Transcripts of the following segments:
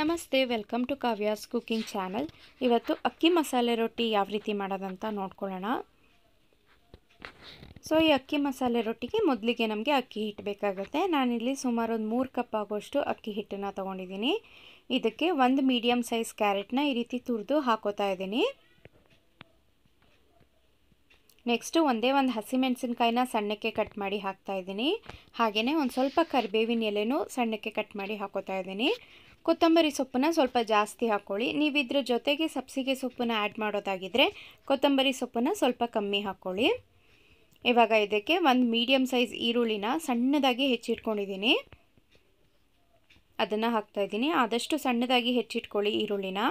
ನಮಸ್ತೆ welcome to Kavya's cooking channel ಇವತ್ತು ಅಕ್ಕಿ ಮಸಾಲೆ ರೊಟ್ಟಿ ಯಾವ ರೀತಿ ಮಾಡೋದಂತ ನೋಡ್ಕೊಳ್ಳೋಣ ಸೊ ಈ ಅಕ್ಕಿ ಮಸಾಲೆ ರೊಟ್ಟಿಗೆ ಮೊದಲಿಗೆ ನಮಗೆ ಅಕ್ಕಿ ಹಿಟ್ಟು ಬೇಕಾಗುತ್ತೆ ನಾನಿಲ್ಲಿ ಸುಮಾರು ಒಂದು ಮೂರು ಕಪ್ ಆಗೋಷ್ಟು ಅಕ್ಕಿ ಹಿಟ್ಟನ್ನು ತೊಗೊಂಡಿದ್ದೀನಿ ಇದಕ್ಕೆ ಒಂದು ಮೀಡಿಯಮ್ ಸೈಜ್ ಕ್ಯಾರೆಟ್ನ ಈ ರೀತಿ ತುರಿದು ಹಾಕೋತಾ ಇದ್ದೀನಿ ನೆಕ್ಸ್ಟು ಒಂದೇ ಒಂದು ಹಸಿಮೆಣಸಿನ್ಕಾಯಿನ ಸಣ್ಣಕ್ಕೆ ಕಟ್ ಮಾಡಿ ಹಾಕ್ತಾ ಇದ್ದೀನಿ ಹಾಗೆಯೇ ಒಂದು ಸ್ವಲ್ಪ ಕರಿಬೇವಿನ ಎಲೆನೂ ಸಣ್ಣಕ್ಕೆ ಕಟ್ ಮಾಡಿ ಹಾಕೋತಾ ಇದ್ದೀನಿ ಕೊತ್ತಂಬರಿ ಸೊಪ್ಪನ್ನ ಸ್ವಲ್ಪ ಜಾಸ್ತಿ ಹಾಕ್ಕೊಳ್ಳಿ ನೀವು ಇದ್ರ ಜೊತೆಗೆ ಸಬ್ಸಿಗೆ ಸೊಪ್ಪನ್ನ ಆ್ಯಡ್ ಮಾಡೋದಾಗಿದ್ದರೆ ಕೊತ್ತಂಬರಿ ಸೊಪ್ಪನ್ನ ಸ್ವಲ್ಪ ಕಮ್ಮಿ ಹಾಕ್ಕೊಳ್ಳಿ ಇವಾಗ ಇದಕ್ಕೆ ಒಂದು ಮೀಡಿಯಮ್ ಸೈಜ್ ಈರುಳ್ಳಿನ ಸಣ್ಣದಾಗಿ ಹೆಚ್ಚಿಟ್ಕೊಂಡಿದ್ದೀನಿ ಅದನ್ನು ಹಾಕ್ತಾಯಿದ್ದೀನಿ ಆದಷ್ಟು ಸಣ್ಣದಾಗಿ ಹೆಚ್ಚಿಟ್ಕೊಳ್ಳಿ ಈರುಳ್ಳಿನ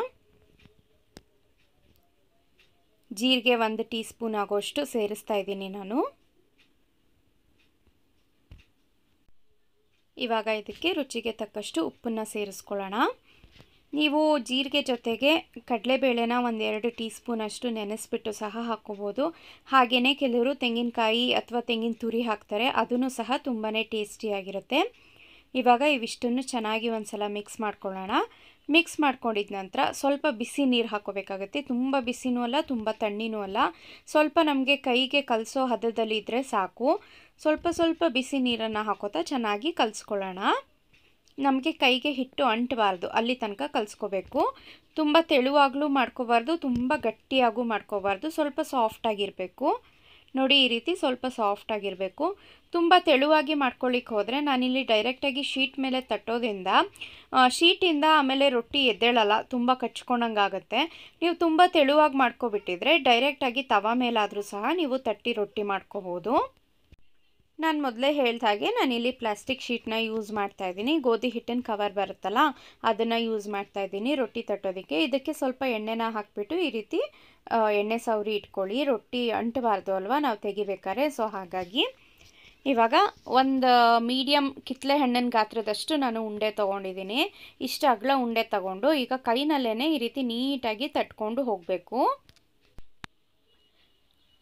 ಜೀರಿಗೆ ಒಂದು ಟೀ ಸ್ಪೂನ್ ಆಗೋಷ್ಟು ಸೇರಿಸ್ತಾ ಇದ್ದೀನಿ ನಾನು ಇವಾಗ ಇದಕ್ಕೆ ರುಚಿಗೆ ತಕ್ಕಷ್ಟು ಉಪ್ಪನ್ನು ಸೇರಿಸ್ಕೊಳ್ಳೋಣ ನೀವು ಜೀರಿಗೆ ಜೊತೆಗೆ ಕಡಲೆಬೇಳೆನ ಒಂದೆರಡು ಟೀ ಸ್ಪೂನಷ್ಟು ನೆನೆಸಿಬಿಟ್ಟು ಸಹ ಹಾಕ್ಕೋಬೋದು ಹಾಗೆಯೇ ಕೆಲವರು ತೆಂಗಿನಕಾಯಿ ಅಥವಾ ತೆಂಗಿನ ತುರಿ ಹಾಕ್ತಾರೆ ಅದನ್ನು ಸಹ ತುಂಬಾ ಟೇಸ್ಟಿಯಾಗಿರುತ್ತೆ ಇವಾಗ ಇವಿಷ್ಟನ್ನು ಚೆನ್ನಾಗಿ ಒಂದು ಸಲ ಮಿಕ್ಸ್ ಮಾಡ್ಕೊಳ್ಳೋಣ ಮಿಕ್ಸ್ ಮಾಡ್ಕೊಂಡಿದ ನಂತರ ಸ್ವಲ್ಪ ಬಿಸಿ ನೀರು ಹಾಕೋಬೇಕಾಗತ್ತೆ ತುಂಬ ಬಿಸಿನೂ ಅಲ್ಲ ತುಂಬ ತಣ್ಣಿನೂ ಅಲ್ಲ ಸ್ವಲ್ಪ ನಮಗೆ ಕೈಗೆ ಕಲಸೋ ಹದದಲ್ಲಿ ಇದ್ದರೆ ಸಾಕು ಸ್ವಲ್ಪ ಸ್ವಲ್ಪ ಬಿಸಿ ನೀರನ್ನು ಹಾಕೋತಾ ಚೆನ್ನಾಗಿ ಕಲಿಸ್ಕೊಳ್ಳೋಣ ನಮಗೆ ಕೈಗೆ ಹಿಟ್ಟು ಅಂಟಬಾರ್ದು ಅಲ್ಲಿ ತನಕ ಕಲಿಸ್ಕೋಬೇಕು ತುಂಬ ತೆಳುವಾಗಲೂ ಮಾಡ್ಕೋಬಾರ್ದು ತುಂಬ ಗಟ್ಟಿಯಾಗೂ ಮಾಡ್ಕೋಬಾರ್ದು ಸ್ವಲ್ಪ ಸಾಫ್ಟಾಗಿರಬೇಕು ನೋಡಿ ಈ ರೀತಿ ಸ್ವಲ್ಪ ಸಾಫ್ಟ್ ಆಗಿರಬೇಕು ತುಂಬ ತೆಳುವಾಗಿ ಮಾಡ್ಕೊಳ್ಳಿಕ್ಕೆ ಹೋದರೆ ನಾನಿಲ್ಲಿ ಡೈರೆಕ್ಟಾಗಿ ಶೀಟ್ ಮೇಲೆ ತಟ್ಟೋದ್ರಿಂದ ಶೀಟಿಂದ ಆಮೇಲೆ ರೊಟ್ಟಿ ಎದ್ದೇಳಲ್ಲ ತುಂಬ ಕಚ್ಕೊಂಡಂಗಾಗತ್ತೆ ನೀವು ತುಂಬ ತೆಳುವಾಗಿ ಮಾಡ್ಕೊಬಿಟ್ಟಿದ್ರೆ ಡೈರೆಕ್ಟಾಗಿ ತವಾ ಮೇಲಾದರೂ ಸಹ ನೀವು ತಟ್ಟಿ ರೊಟ್ಟಿ ಮಾಡ್ಕೋಬೋದು ನಾನು ಮೊದಲೇ ಹೇಳಿದ ಹಾಗೆ ನಾನಿಲ್ಲಿ ಪ್ಲಾಸ್ಟಿಕ್ ಶೀಟ್ನ ಯೂಸ್ ಮಾಡ್ತಾ ಇದ್ದೀನಿ ಗೋಧಿ ಹಿಟ್ಟಿನ ಕವರ್ ಬರುತ್ತಲ್ಲ ಅದನ್ನು ಯೂಸ್ ಮಾಡ್ತಾ ಇದ್ದೀನಿ ರೊಟ್ಟಿ ತಟ್ಟೋದಕ್ಕೆ ಇದಕ್ಕೆ ಸ್ವಲ್ಪ ಎಣ್ಣೆನ ಹಾಕಿಬಿಟ್ಟು ಈ ರೀತಿ ಎಣ್ಣೆ ಸೌರಿ ಇಟ್ಕೊಳ್ಳಿ ರೊಟ್ಟಿ ಅಂಟಬಾರ್ದು ಅಲ್ವಾ ನಾವು ತೆಗಿಬೇಕಾರೆ ಸೊ ಹಾಗಾಗಿ ಇವಾಗ ಒಂದು ಮೀಡಿಯಮ್ ಕಿತ್ತಲೆ ಹಣ್ಣಿನ ಗಾತ್ರದಷ್ಟು ನಾನು ಉಂಡೆ ತೊಗೊಂಡಿದ್ದೀನಿ ಇಷ್ಟು ಅಗಲ ಉಂಡೆ ತಗೊಂಡು ಈಗ ಕೈನಲ್ಲೇ ಈ ರೀತಿ ನೀಟಾಗಿ ತಟ್ಕೊಂಡು ಹೋಗಬೇಕು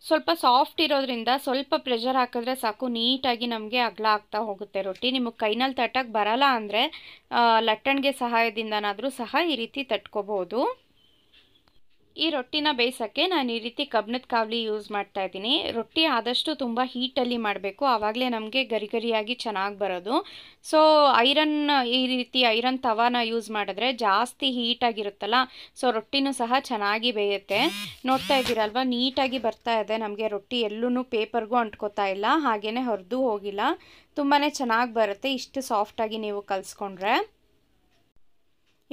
ಸ್ವಲ್ಪ ಸಾಫ್ಟ್ ಇರೋದ್ರಿಂದ ಸ್ವಲ್ಪ ಪ್ರೆಷರ್ ಹಾಕಿದ್ರೆ ಸಾಕು ನೀಟಾಗಿ ನಮಗೆ ಅಗಲ ಆಗ್ತಾ ಹೋಗುತ್ತೆ ರೊಟ್ಟಿ ನಿಮಗೆ ಕೈನಲ್ಲಿ ತಟ್ಟಕ್ಕೆ ಬರಲ್ಲ ಅಂದರೆ ಲಟ್ಟಣಿಗೆ ಸಹಾಯದಿಂದನಾದರೂ ಸಹ ಈ ರೀತಿ ತಟ್ಕೋಬೋದು ಈ ರೊಟ್ಟಿನ ಬೇಯಿಸೋಕ್ಕೆ ನಾನು ಈ ರೀತಿ ಕಬ್ಬಣದ ಕಾವಲಿ ಯೂಸ್ ಮಾಡ್ತಾ ಇದ್ದೀನಿ ರೊಟ್ಟಿ ಆದಷ್ಟು ತುಂಬ ಹೀಟಲ್ಲಿ ಮಾಡಬೇಕು ಆವಾಗಲೇ ನಮಗೆ ಗರಿ ಗರಿಯಾಗಿ ಚೆನ್ನಾಗಿ ಬರೋದು ಸೊ ಐರನ್ ಈ ರೀತಿ ಐರನ್ ತವಾನ ಯೂಸ್ ಮಾಡಿದ್ರೆ ಜಾಸ್ತಿ ಹೀಟಾಗಿರುತ್ತಲ್ಲ ಸೊ ರೊಟ್ಟಿನೂ ಸಹ ಚೆನ್ನಾಗಿ ಬೇಯುತ್ತೆ ನೋಡ್ತಾ ಇದ್ದೀರಲ್ವ ನೀಟಾಗಿ ಬರ್ತಾ ಇದೆ ನಮಗೆ ರೊಟ್ಟಿ ಎಲ್ಲೂ ಪೇಪರ್ಗೂ ಅಂಟ್ಕೋತಾ ಇಲ್ಲ ಹಾಗೆಯೇ ಹೊರದು ಹೋಗಿಲ್ಲ ತುಂಬಾ ಚೆನ್ನಾಗಿ ಬರುತ್ತೆ ಇಷ್ಟು ಸಾಫ್ಟಾಗಿ ನೀವು ಕಲಿಸ್ಕೊಂಡ್ರೆ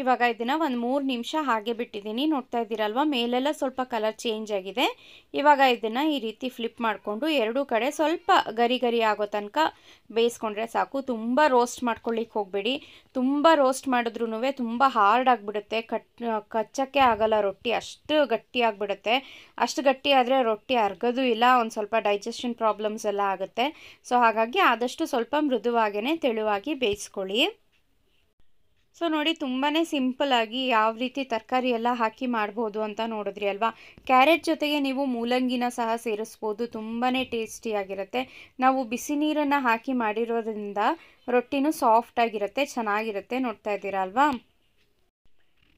ಇವಾಗ ಇದನ್ನು ಒಂದು ಮೂರು ನಿಮಿಷ ಹಾಗೆ ಬಿಟ್ಟಿದ್ದೀನಿ ನೋಡ್ತಾ ಇದ್ದೀರಲ್ವ ಮೇಲೆಲ್ಲ ಸ್ವಲ್ಪ ಕಲರ್ ಚೇಂಜ್ ಆಗಿದೆ ಇವಾಗ ಇದನ್ನು ಈ ರೀತಿ ಫ್ಲಿಪ್ ಮಾಡಿಕೊಂಡು ಎರಡೂ ಕಡೆ ಸ್ವಲ್ಪ ಗರಿ ಗರಿ ಆಗೋ ತನಕ ಬೇಯಿಸ್ಕೊಂಡ್ರೆ ಸಾಕು ತುಂಬ ರೋಸ್ಟ್ ಮಾಡ್ಕೊಳ್ಳಿಕ್ಕೆ ಹೋಗಬೇಡಿ ತುಂಬ ರೋಸ್ಟ್ ಮಾಡಿದ್ರೂ ತುಂಬ ಹಾರ್ಡ್ ಆಗಿಬಿಡುತ್ತೆ ಕಟ್ ಕಚ್ಚಕ್ಕೆ ಆಗಲ್ಲ ರೊಟ್ಟಿ ಅಷ್ಟು ಗಟ್ಟಿ ಆಗಿಬಿಡುತ್ತೆ ಅಷ್ಟು ಗಟ್ಟಿ ಆದರೆ ರೊಟ್ಟಿ ಅರ್ಗೋದು ಇಲ್ಲ ಒಂದು ಸ್ವಲ್ಪ ಡೈಜೆಷನ್ ಪ್ರಾಬ್ಲಮ್ಸ್ ಎಲ್ಲ ಆಗುತ್ತೆ ಸೊ ಹಾಗಾಗಿ ಆದಷ್ಟು ಸ್ವಲ್ಪ ಮೃದುವಾಗೇ ತೆಳುವಾಗಿ ಬೇಯಿಸ್ಕೊಳ್ಳಿ ಸೊ ನೋಡಿ ತುಂಬಾ ಆಗಿ ಯಾವ ರೀತಿ ತರಕಾರಿ ಎಲ್ಲ ಹಾಕಿ ಮಾಡ್ಬೋದು ಅಂತ ನೋಡಿದ್ರಿ ಅಲ್ವಾ ಕ್ಯಾರೆಟ್ ಜೊತೆಗೆ ನೀವು ಮೂಲಂಗಿನ ಸಹ ಸೇರಿಸ್ಬೋದು ತುಂಬಾ ಟೇಸ್ಟಿಯಾಗಿರುತ್ತೆ ನಾವು ಬಿಸಿ ನೀರನ್ನು ಹಾಕಿ ಮಾಡಿರೋದ್ರಿಂದ ರೊಟ್ಟಿನೂ ಆಗಿರುತ್ತೆ ಚೆನ್ನಾಗಿರುತ್ತೆ ನೋಡ್ತಾ ಇದ್ದೀರಾ ಅಲ್ವಾ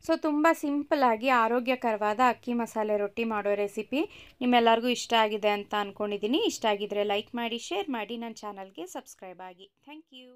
ಸೊ ತುಂಬ ಸಿಂಪಲ್ಲಾಗಿ ಆರೋಗ್ಯಕರವಾದ ಅಕ್ಕಿ ಮಸಾಲೆ ರೊಟ್ಟಿ ಮಾಡೋ ರೆಸಿಪಿ ನಿಮ್ಮೆಲ್ಲರಿಗೂ ಇಷ್ಟ ಆಗಿದೆ ಅಂತ ಅಂದ್ಕೊಂಡಿದ್ದೀನಿ ಇಷ್ಟ ಆಗಿದರೆ ಲೈಕ್ ಮಾಡಿ ಶೇರ್ ಮಾಡಿ ನನ್ನ ಚಾನಲ್ಗೆ ಸಬ್ಸ್ಕ್ರೈಬ್ ಆಗಿ ಥ್ಯಾಂಕ್ ಯು